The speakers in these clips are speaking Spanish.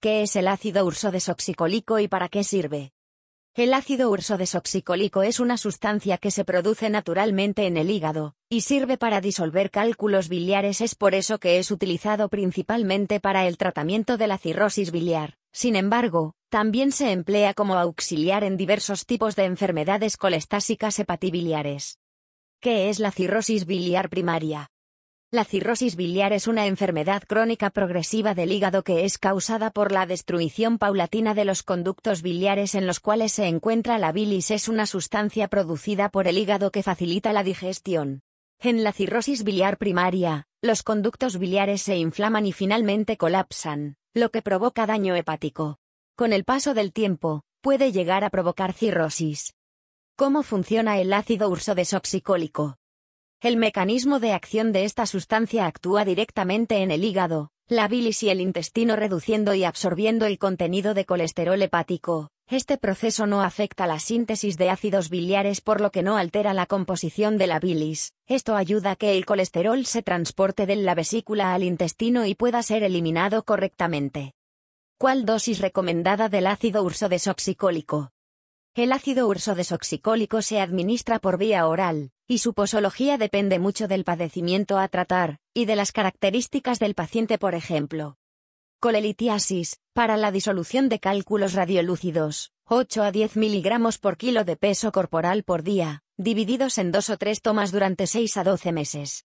¿Qué es el ácido urso desoxicólico y para qué sirve? El ácido desoxicólico es una sustancia que se produce naturalmente en el hígado, y sirve para disolver cálculos biliares. Es por eso que es utilizado principalmente para el tratamiento de la cirrosis biliar. Sin embargo, también se emplea como auxiliar en diversos tipos de enfermedades colestásicas hepatibiliares. ¿Qué es la cirrosis biliar primaria? La cirrosis biliar es una enfermedad crónica progresiva del hígado que es causada por la destrucción paulatina de los conductos biliares en los cuales se encuentra la bilis. Es una sustancia producida por el hígado que facilita la digestión. En la cirrosis biliar primaria, los conductos biliares se inflaman y finalmente colapsan, lo que provoca daño hepático. Con el paso del tiempo, puede llegar a provocar cirrosis. ¿Cómo funciona el ácido desoxicólico? El mecanismo de acción de esta sustancia actúa directamente en el hígado, la bilis y el intestino reduciendo y absorbiendo el contenido de colesterol hepático. Este proceso no afecta la síntesis de ácidos biliares por lo que no altera la composición de la bilis. Esto ayuda a que el colesterol se transporte de la vesícula al intestino y pueda ser eliminado correctamente. ¿Cuál dosis recomendada del ácido desoxicólico? El ácido desoxicólico se administra por vía oral, y su posología depende mucho del padecimiento a tratar, y de las características del paciente por ejemplo. Colelitiasis, para la disolución de cálculos radiolúcidos, 8 a 10 miligramos por kilo de peso corporal por día, divididos en dos o tres tomas durante 6 a 12 meses.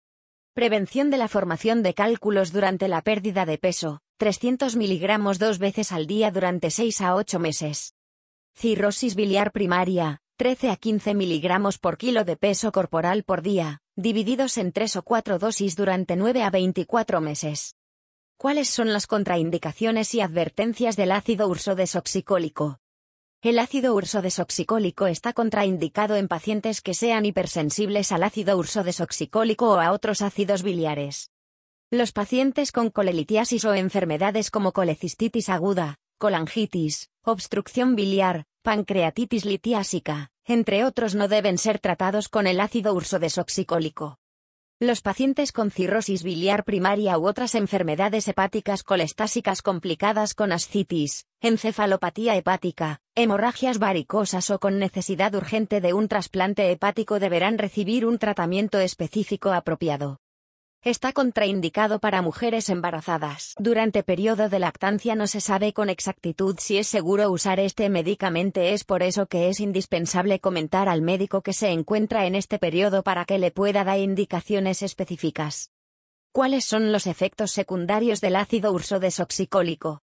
Prevención de la formación de cálculos durante la pérdida de peso, 300 miligramos dos veces al día durante 6 a 8 meses. Cirrosis biliar primaria, 13 a 15 miligramos por kilo de peso corporal por día, divididos en 3 o 4 dosis durante 9 a 24 meses. ¿Cuáles son las contraindicaciones y advertencias del ácido urso desoxicólico? El ácido urso desoxicólico está contraindicado en pacientes que sean hipersensibles al ácido urso desoxicólico o a otros ácidos biliares. Los pacientes con colelitiasis o enfermedades como colecistitis aguda, colangitis, obstrucción biliar, pancreatitis litiásica, entre otros no deben ser tratados con el ácido urso desoxicólico. Los pacientes con cirrosis biliar primaria u otras enfermedades hepáticas colestásicas complicadas con ascitis, encefalopatía hepática, hemorragias varicosas o con necesidad urgente de un trasplante hepático deberán recibir un tratamiento específico apropiado. Está contraindicado para mujeres embarazadas. Durante periodo de lactancia no se sabe con exactitud si es seguro usar este medicamento. Es por eso que es indispensable comentar al médico que se encuentra en este periodo para que le pueda dar indicaciones específicas. ¿Cuáles son los efectos secundarios del ácido desoxicólico?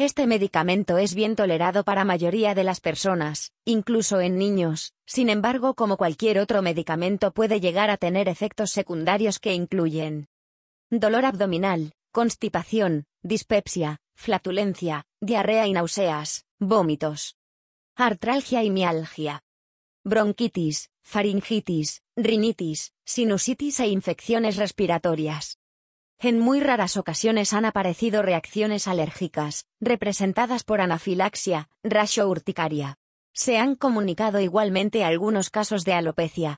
Este medicamento es bien tolerado para mayoría de las personas, incluso en niños, sin embargo como cualquier otro medicamento puede llegar a tener efectos secundarios que incluyen dolor abdominal, constipación, dispepsia, flatulencia, diarrea y náuseas, vómitos, artralgia y mialgia, bronquitis, faringitis, rinitis, sinusitis e infecciones respiratorias. En muy raras ocasiones han aparecido reacciones alérgicas, representadas por anafilaxia, rash urticaria. Se han comunicado igualmente algunos casos de alopecia,